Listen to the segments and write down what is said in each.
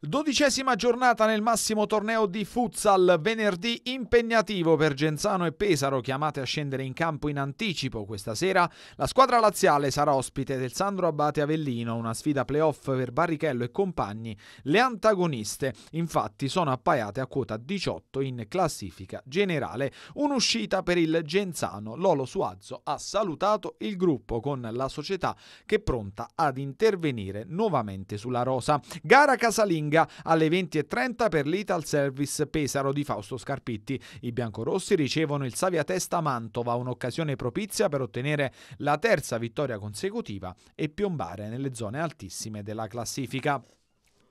Dodicesima giornata nel massimo torneo di futsal, venerdì impegnativo per Genzano e Pesaro, chiamate a scendere in campo in anticipo questa sera. La squadra laziale sarà ospite del Sandro Abate Avellino, una sfida playoff per Barrichello e compagni. Le antagoniste infatti sono appaiate a quota 18 in classifica generale. Un'uscita per il Genzano, Lolo Suazzo ha salutato il gruppo con la società che è pronta ad intervenire nuovamente sulla rosa. Gara casalinga casalinga alle 20.30 per l'Ital Service Pesaro di Fausto Scarpitti. I biancorossi ricevono il Savia Testa Mantova, un'occasione propizia per ottenere la terza vittoria consecutiva e piombare nelle zone altissime della classifica.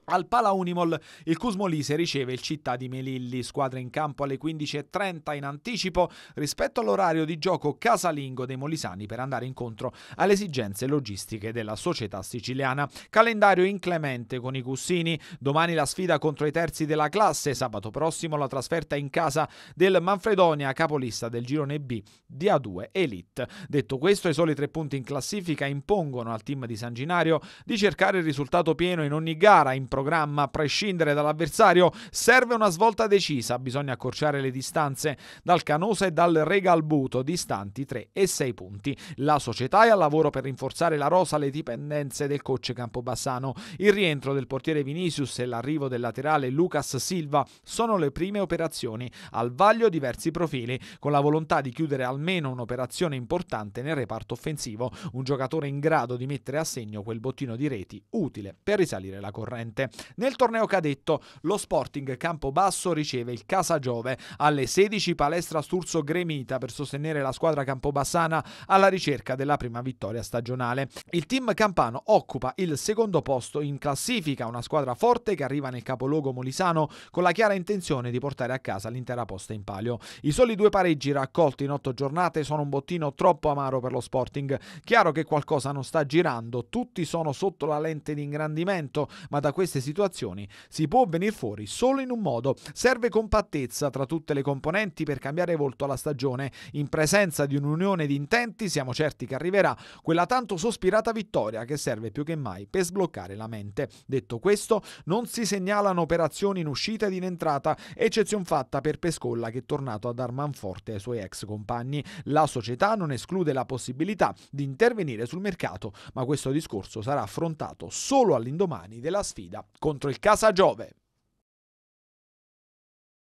Al Pala Unimol il Cusmolise riceve il Città di Melilli, squadra in campo alle 15.30 in anticipo rispetto all'orario di gioco casalingo dei molisani per andare incontro alle esigenze logistiche della società siciliana. Calendario inclemente con i Cussini, domani la sfida contro i terzi della classe, sabato prossimo la trasferta in casa del Manfredonia, capolista del girone B di A2 Elite. Detto questo, i soli tre punti in classifica impongono al team di San Ginario di cercare il risultato pieno in ogni gara in programma a prescindere dall'avversario, serve una svolta decisa, bisogna accorciare le distanze dal Canosa e dal Regalbuto, distanti 3 e 6 punti. La società è al lavoro per rinforzare la rosa alle dipendenze del coach Campobassano. Il rientro del portiere Vinicius e l'arrivo del laterale Lucas Silva sono le prime operazioni, al vaglio diversi profili, con la volontà di chiudere almeno un'operazione importante nel reparto offensivo, un giocatore in grado di mettere a segno quel bottino di reti utile per risalire la corrente. Nel torneo cadetto lo Sporting Campobasso riceve il Casagiove alle 16 palestra Sturzo Gremita per sostenere la squadra campobassana alla ricerca della prima vittoria stagionale. Il team campano occupa il secondo posto in classifica, una squadra forte che arriva nel capoluogo molisano con la chiara intenzione di portare a casa l'intera posta in palio. I soli due pareggi raccolti in otto giornate sono un bottino troppo amaro per lo Sporting. Chiaro che qualcosa non sta girando, tutti sono sotto la lente di ingrandimento, ma da queste queste situazioni si può venire fuori solo in un modo. Serve compattezza tra tutte le componenti per cambiare volto alla stagione. In presenza di un'unione di intenti siamo certi che arriverà quella tanto sospirata vittoria che serve più che mai per sbloccare la mente. Detto questo, non si segnalano operazioni in uscita ed in entrata, eccezion fatta per Pescolla che è tornato a dar manforte ai suoi ex compagni. La società non esclude la possibilità di intervenire sul mercato, ma questo discorso sarà affrontato solo all'indomani della sfida contro il Casa Giove.